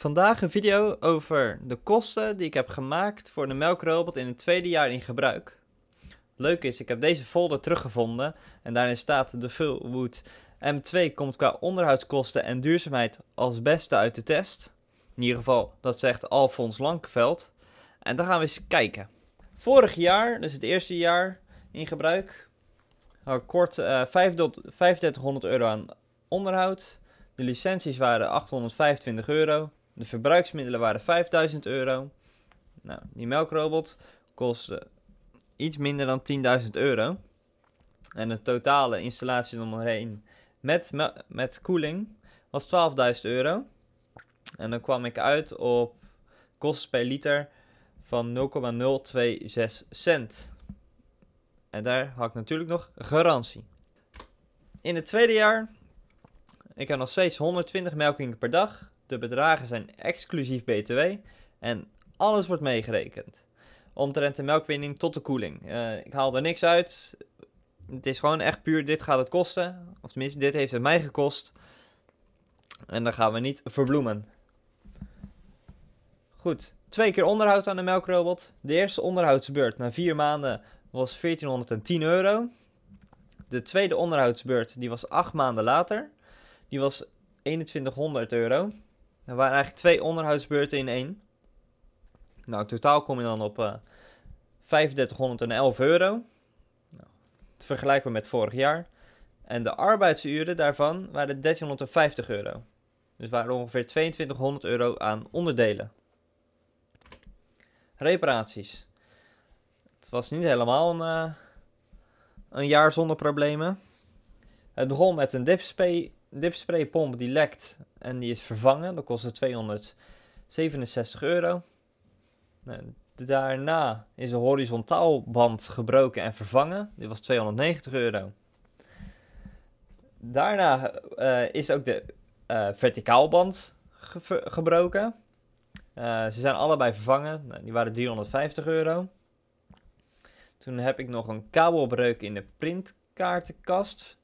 Vandaag een video over de kosten die ik heb gemaakt voor de melkrobot in het tweede jaar in gebruik. Leuk is, ik heb deze folder teruggevonden en daarin staat de Fullwood M2 komt qua onderhoudskosten en duurzaamheid als beste uit de test. In ieder geval, dat zegt Alfons Lankveld. En dan gaan we eens kijken. Vorig jaar, dus het eerste jaar in gebruik, had kort uh, eh, 3500 euro aan onderhoud. De licenties waren 825 euro. De verbruiksmiddelen waren 5000 euro. Nou, die melkrobot kostte iets minder dan 10.000 euro. En de totale installatie eromheen met, met koeling was 12.000 euro. En dan kwam ik uit op kosten per liter van 0,026 cent. En daar had ik natuurlijk nog garantie. In het tweede jaar, ik had nog steeds 120 melkingen per dag. De bedragen zijn exclusief BTW en alles wordt meegerekend. Omtrent de melkwinning tot de koeling. Eh, ik haal er niks uit. Het is gewoon echt puur, dit gaat het kosten. Of tenminste, dit heeft het mij gekost. En dan gaan we niet verbloemen. Goed, twee keer onderhoud aan de melkrobot. De eerste onderhoudsbeurt na vier maanden was 1410 euro. De tweede onderhoudsbeurt die was acht maanden later. Die was 2100 euro. Er waren eigenlijk twee onderhoudsbeurten in één. Nou, in totaal kom je dan op uh, eh, 3511 euro. Nou, vergelijken met vorig jaar. En de arbeidsuren daarvan waren 1350 euro. Dus waren ongeveer 2200 euro aan onderdelen. Reparaties. Het was niet helemaal een, eh, een jaar zonder problemen. Het begon met een dipspay dipspraypomp die lekt en die is vervangen. Dat kostte 267 euro. Nou, daarna is de band gebroken en vervangen. Dit was 290 euro. Daarna eh, is ook de uh, band gebroken. Eh, ze zijn allebei vervangen. Nou, die waren 350 euro. Toen heb ik nog een kabelbreuk in de printkaartenkast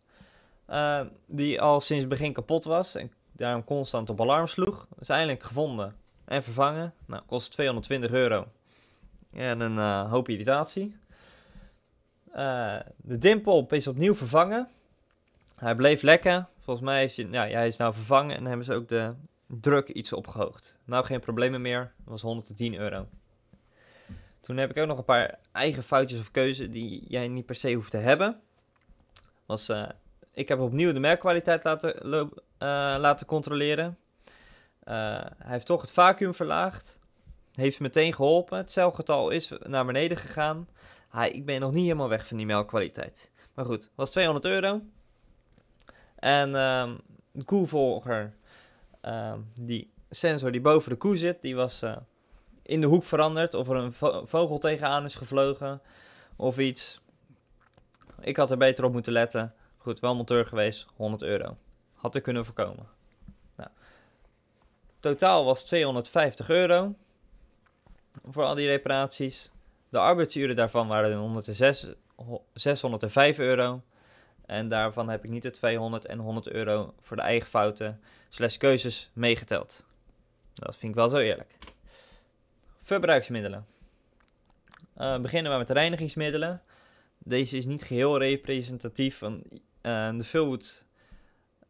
eh, die al sinds het begin kapot was en daarom constant op alarm sloeg. Is eindelijk gevonden en vervangen. Nou, kost 220 euro. En een eh, hoop irritatie. Eh, de dimpel is opnieuw vervangen. Hij bleef lekker. Volgens mij is hij, ja, hij is nou vervangen en hebben ze ook de druk iets opgehoogd. Nou, geen problemen meer. Dat was 110 euro. Toen heb ik ook nog een paar eigen foutjes of keuzes die jij niet per se hoeft te hebben. Was ik heb opnieuw de melkkwaliteit laten, eh, laten controleren. Eh, hij heeft toch het vacuüm verlaagd. Heeft meteen geholpen. Het celgetal is naar beneden gegaan. ik ben nog niet helemaal weg van die melkkwaliteit. Maar goed, was 200 euro. En ehm, de koevolger, uh, ehm, die sensor die boven de koe zit, die was eh, in de hoek veranderd. Of er een vogel tegenaan is gevlogen of iets. Ik had er beter op moeten letten. Goed, wel monteur geweest, 100 euro. Had ik kunnen voorkomen. Nou, totaal was 250 euro voor al die reparaties. De arbeidsuren daarvan waren 106, 605 euro. En daarvan heb ik niet de 200 en 100 euro voor de eigen fouten slash keuzes meegeteld. Dat vind ik wel zo eerlijk. Verbruiksmiddelen. Eh, beginnen we met reinigingsmiddelen. Deze is niet geheel representatief, van. En eh, de Philwood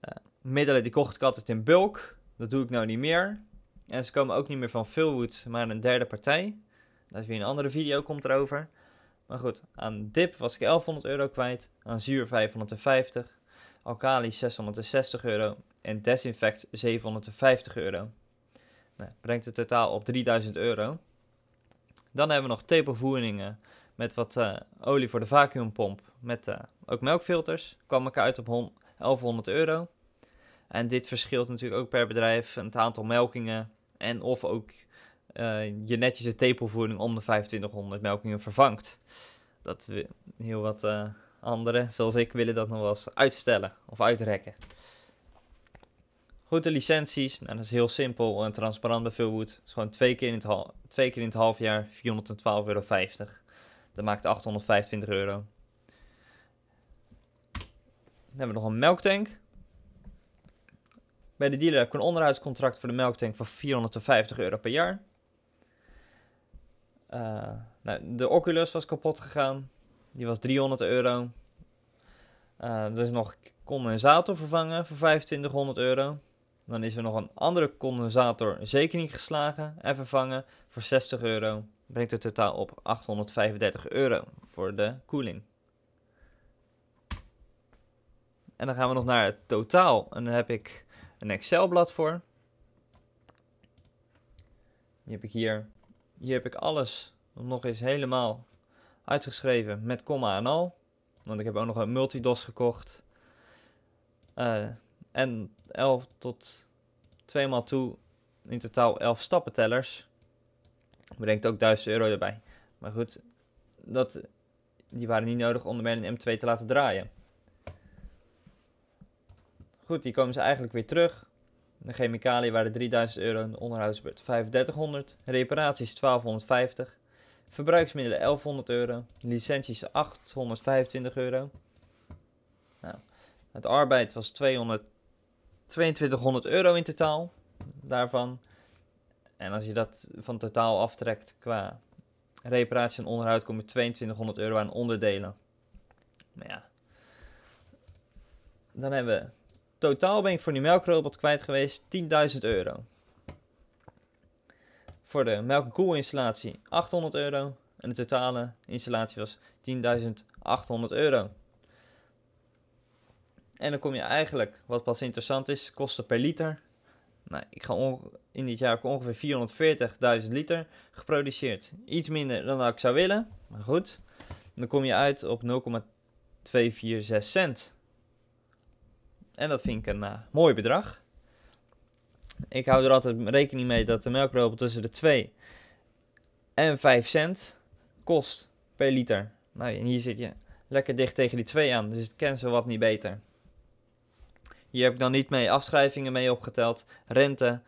eh, middelen die kocht ik altijd in bulk. Dat doe ik nou niet meer. En ze komen ook niet meer van Philwood, maar een derde partij. Dat is weer een andere video, komt erover. Maar goed, aan dip was ik 1100 euro kwijt. Aan zuur 550. Alkali 660 euro. En desinfect 750 euro. Nou, brengt het totaal op 3000 euro. Dan hebben we nog tepelvoeringen met wat eh, olie voor de vacuumpomp, met eh, ook melkfilters, kwam ik uit op 1100 euro. En dit verschilt natuurlijk ook per bedrijf, het aantal melkingen en of ook eh, je netjes de tepelvoering om de 2500 melkingen vervangt. Dat heel wat anderen, zoals ik, willen dat nog wel eens uitstellen of uitrekken. Goed, de licenties. Nou, dat is heel simpel en transparant bij Philwood. is gewoon twee keer in het, twee keer in het half jaar 412,50 euro. Dat maakt 825 euro. Dan hebben we nog een melktank. Bij de dealer heb ik een onderhoudscontract voor de melktank van 450 euro per jaar. Eh, nou, de Oculus was kapot gegaan. Die was 300 euro. Uh, eh, is dus nog condensator vervangen voor 2500 euro. Dan is er nog een andere condensator zekering geslagen en vervangen voor 60 euro brengt het totaal op 835 euro voor de koeling. En dan gaan we nog naar het totaal. En daar heb ik een Excel-blad voor. Die heb ik hier. Hier heb ik alles nog eens helemaal uitgeschreven met komma en al. Want ik heb ook nog een multidos gekocht. Eh, en 11 tot 2 maal toe in totaal 11 stappentellers. Brengt ook 1000 euro erbij. Maar goed, dat, die waren niet nodig om de Merlin M2 te laten draaien. Goed, die komen ze eigenlijk weer terug. De chemicaliën waren 3000 euro de onderhoudsbeurt 3500. Reparaties 1250. Verbruiksmiddelen 1100 euro. Licenties 825 euro. Nou, het arbeid was 2200 euro in totaal. Daarvan en als je dat van totaal aftrekt qua reparatie en onderhoud, kom je 2200 euro aan onderdelen. Maar ja. Dan hebben we. Totaal ben ik voor die melkrobot kwijt geweest 10.000 euro. Voor de melk- en 800 euro. En de totale installatie was 10.800 euro. En dan kom je eigenlijk, wat pas interessant is, kosten per liter nou, ik ga in dit jaar ongeveer 440.000 liter geproduceerd. Iets minder dan ik zou willen, maar goed. Dan kom je uit op 0,246 cent. En dat vind ik een eh, mooi bedrag. Ik hou er altijd rekening mee dat de melkrobot tussen de 2 en 5 cent kost per liter. Nou, en hier zit je lekker dicht tegen die 2 aan, dus het kan zo wat niet beter. Hier heb ik dan niet mee afschrijvingen mee opgeteld, rente,